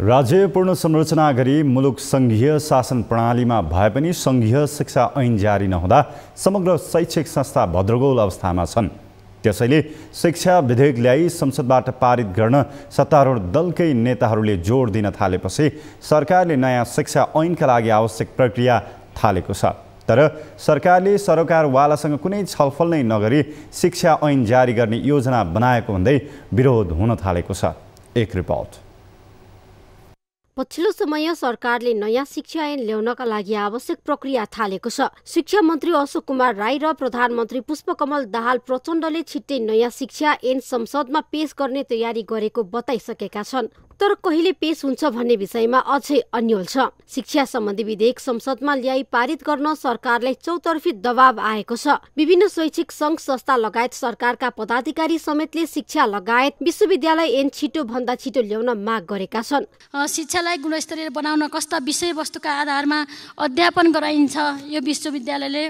राज्य पूर्ण संरचना गरी मुलुक सङ्घीय शासन प्रणालीमा भए पनि सङ्घीय शिक्षा ऐन जारी नहुँदा समग्र शैक्षिक संस्था भद्रगोल अवस्थामा छन् त्यसैले शिक्षा विधेयक ल्याई संसदबाट पारित गर्न सत्तारूढ दलकै नेताहरूले जोड दिन थालेपछि सरकारले नयाँ शिक्षा ऐनका लागि आवश्यक प्रक्रिया थालेको छ तर सरकारले सरकारवालासँग कुनै छलफल नै नगरी शिक्षा ऐन जारी गर्ने योजना बनाएको भन्दै विरोध हुन थालेको छ एक रिपोर्ट पछिल्लो समय सरकारले नयाँ शिक्षा ऐन ल्याउनका लागि आवश्यक प्रक्रिया थालेको छ शिक्षा मन्त्री अशोक कुमार राई र प्रधानमन्त्री पुष्पकमल दाहाल प्रचण्डले छिट्टै नयाँ शिक्षा ऐन संसदमा पेश गर्ने तयारी गरेको बताइसकेका छन् तर कहिले पेश हुन्छ भन्ने विषयमा अझै अन्यल छ शिक्षा सम्बन्धी विधेयक संसदमा ल्याइ पारित गर्न सरकारलाई चौतर्फी दबाव आएको छ विभिन्न शैक्षिक संघ संस्था लगायत सरकारका पदाधिकारी समेतले शिक्षा लगायत विश्वविद्यालय एन छिटो भन्दा छिटो ल्याउन माग गरेका छन् शिक्षालाई गुणस्तरीय बनाउन कस्ता विषयवस्तुका आधारमा अध्यापन गराइन्छ यो विश्वविद्यालयले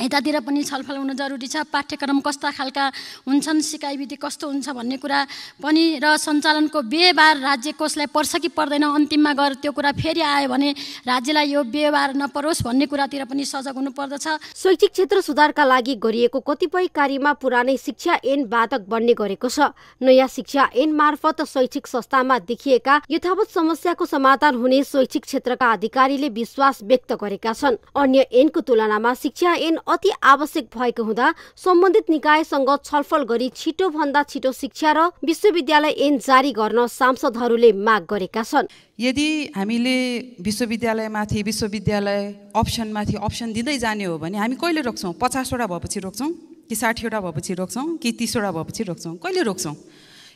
यतातिर पनि छलफल हुन जरुरी छ पाठ्यक्रम कस्ता खालका हुन्छन् सिकाइविधि कस्तो हुन्छ भन्ने कुरा पनि र सञ्चालनको व्यवहार राज्य कोषलाई पर्छ कि पर्दैन अन्तिममा गएर त्यो कुरा फेरि आयो भने राज्यलाई यो व्यवहार नपरोस् भन्ने कुरातिर पनि सजग हुनुपर्दछ शैक्षिक क्षेत्र सुधारका लागि गरिएको कतिपय कार्यमा पुरानै शिक्षा ऐन बाधक बन्ने गरेको छ नयाँ शिक्षा ऐन मार्फत शैक्षिक संस्थामा देखिएका यथावत समस्याको समाधान हुने शैक्षिक क्षेत्रका अधिकारीले विश्वास व्यक्त गरेका छन् अन्य ऐनको तुलनामा शिक्षा एन अति आवश्यक भएको हुँदा सम्बन्धित निकायसँग छलफल गरी छिटो भन्दा छिटो शिक्षा र विश्वविद्यालय ऐन जारी गर्न सांसदहरूले माग गरेका छन् यदि हामीले विश्वविद्यालयमाथि विश्वविद्यालय अप्सनमाथि अप्सन दिँदै जाने हो भने हामी कहिले रोक्छौँ पचासवटा भएपछि रोक्छौँ कि साठीवटा भएपछि रोक्छौँ कि तिसवटा भएपछि रोक्छौँ कहिले रोक्छौँ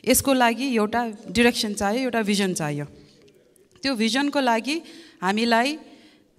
यसको लागि एउटा डिरेक्सन चाहियो एउटा भिजन चाहियो त्यो भिजनको लागि हामीलाई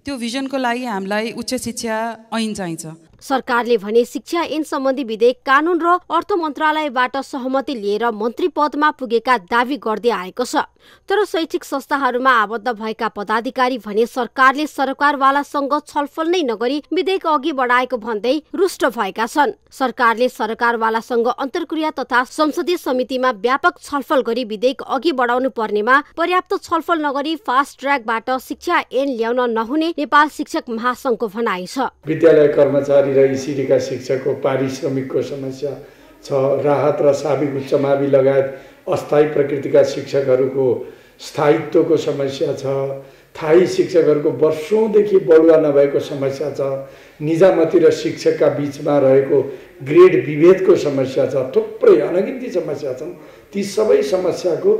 त्यो भिजनको लागि हामीलाई उच्च शिक्षा ऐन चाहिन्छ सरकारले भने शिक्षा ऐन सम्बन्धी विधेयक कानून र अर्थ मन्त्रालयबाट सहमति लिएर मन्त्री पदमा पुगेका दावी गर्दै आएको छ तर शैक्षिक संस्थाहरूमा आबद्ध भएका पदाधिकारी भने सरकारले सरकारवालासँग छलफल नै नगरी विधेयक अघि बढाएको भन्दै रुष्ट भएका छन् सरकारले सरकारवालासँग अन्तर्क्रिया तथा संसदीय समितिमा व्यापक छलफल गरी विधेयक अघि बढाउनु पर्नेमा पर्याप्त छलफल नगरी फास्ट ट्र्याकबाट शिक्षा ऐन ल्याउन नहुने नेपाल शिक्षक महासंघको भनाइ छ विद्यालय कर्मचारी र इसिडीका शिक्षकको पारिश्रमिकको समस्या छ राहत र साबिक उच्च मावि लगायत अस्थायी प्रकृतिका शिक्षकहरूको स्थायित्वको समस्या छ थायी शिक्षकहरूको वर्षौँदेखि बढुवा नभएको समस्या छ निजामती र शिक्षकका बिचमा रहेको ग्रेड विभेदको समस्या छ थुप्रै अनगिन्ती समस्या छन् ती सबै समस्याको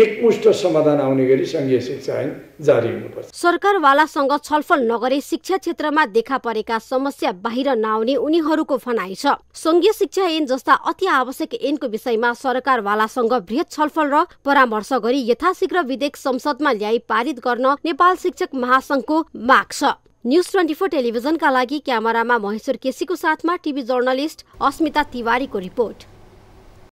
एकमुष्ट समाधान आउने गरी सङ्घीय शिक्षा ऐन जारी हुनुपर्छ सरकारवालासँग छलफल नगरी शिक्षा क्षेत्रमा देखा परेका समस्या बाहिर नआउने उनीहरूको फनाइ छ सङ्घीय शिक्षा ऐन जस्ता अति आवश्यक ऐनको विषयमा सरकारवालासँग वृहत छलफल र परामर्श गरी यथाशीघ्र विधेयक संसदमा ल्याई पारित गर्न नेपाल शिक्षक महासङ्घको माग छ न्युज ट्वेन्टी फोर टेलिभिजनका लागि क्यामेरामा महेश्वर केसीको साथमा टिभी जर्नलिस्ट अस्मिता तिवारीको रिपोर्ट